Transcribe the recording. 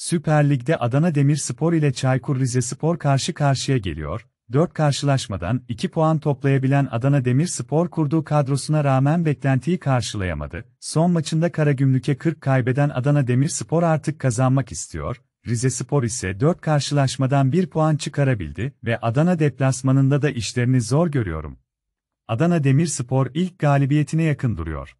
Süper Lig'de Adana Demirspor ile Çaykur Rizespor karşı karşıya geliyor. 4 karşılaşmadan 2 puan toplayabilen Adana Demirspor kurduğu kadrosuna rağmen beklentiyi karşılayamadı. Son maçında Karagümrük'e 40 kaybeden Adana Demirspor artık kazanmak istiyor. Rizespor ise 4 karşılaşmadan 1 puan çıkarabildi ve Adana deplasmanında da işlerini zor görüyorum. Adana Demirspor ilk galibiyetine yakın duruyor.